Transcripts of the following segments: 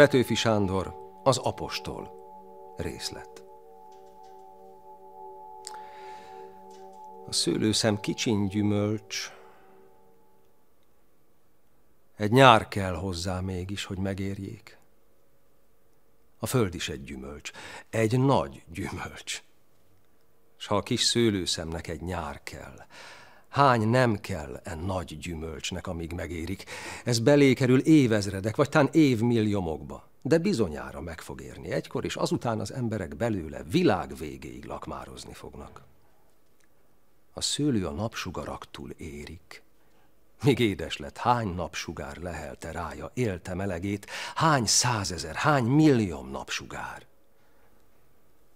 Petőfi Sándor, az apostol. Részlet. A szőlőszem kicsin gyümölcs. Egy nyár kell hozzá mégis, hogy megérjék. A föld is egy gyümölcs, egy nagy gyümölcs. S ha a kis szőlőszemnek egy nyár kell, Hány nem kell e nagy gyümölcsnek, amíg megérik. Ez belékerül évezredek, vagy tán évmilliomokba. De bizonyára meg fog érni egykor, és azután az emberek belőle világ végéig lakmározni fognak. A szőlő a napsugaraktól érik. Míg édes lett, hány napsugár lehelte rája, élte melegét, hány százezer, hány millió napsugár.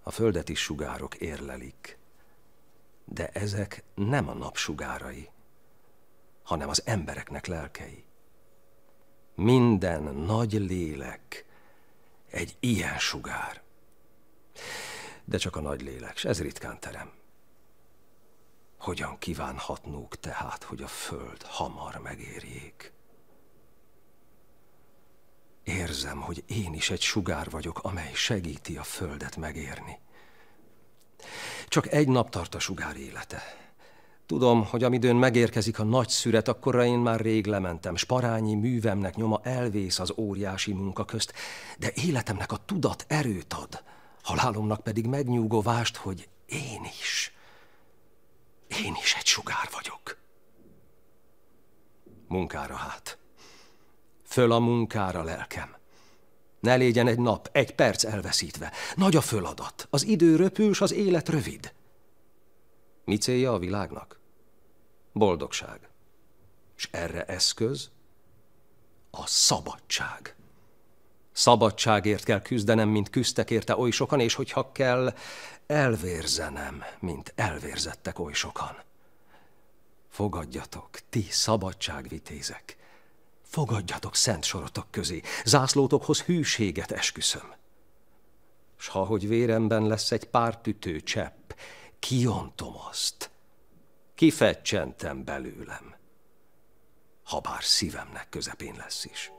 A földet is sugárok érlelik, de ezek nem a napsugárai, hanem az embereknek lelkei. Minden nagy lélek egy ilyen sugár. De csak a nagy lélek, s ez ritkán terem. Hogyan kívánhatnók tehát, hogy a föld hamar megérjék? Érzem, hogy én is egy sugár vagyok, amely segíti a földet megérni. Csak egy nap tart a sugár élete. Tudom, hogy amidőn megérkezik a nagy szüret, akkorra én már rég lementem. Sparányi művemnek nyoma elvész az óriási munka közt, de életemnek a tudat erőt ad, halálomnak pedig megnyúgó vást, hogy én is, én is egy sugár vagyok. Munkára hát. Föl a munkára lelkem. Ne légyen egy nap, egy perc elveszítve. Nagy a föladat. Az idő röpül, az élet rövid. Mi célja a világnak? Boldogság. És erre eszköz a szabadság. Szabadságért kell küzdenem, mint küzdtek érte oly sokan, és hogyha kell, elvérzenem, mint elvérzettek oly sokan. Fogadjatok, ti szabadságvitézek, Fogadjatok szent sorotok közé, zászlótokhoz hűséget esküszöm. S ha hogy véremben lesz egy pár csepp, kiontom azt, kifecsentem belőlem, ha bár szívemnek közepén lesz is.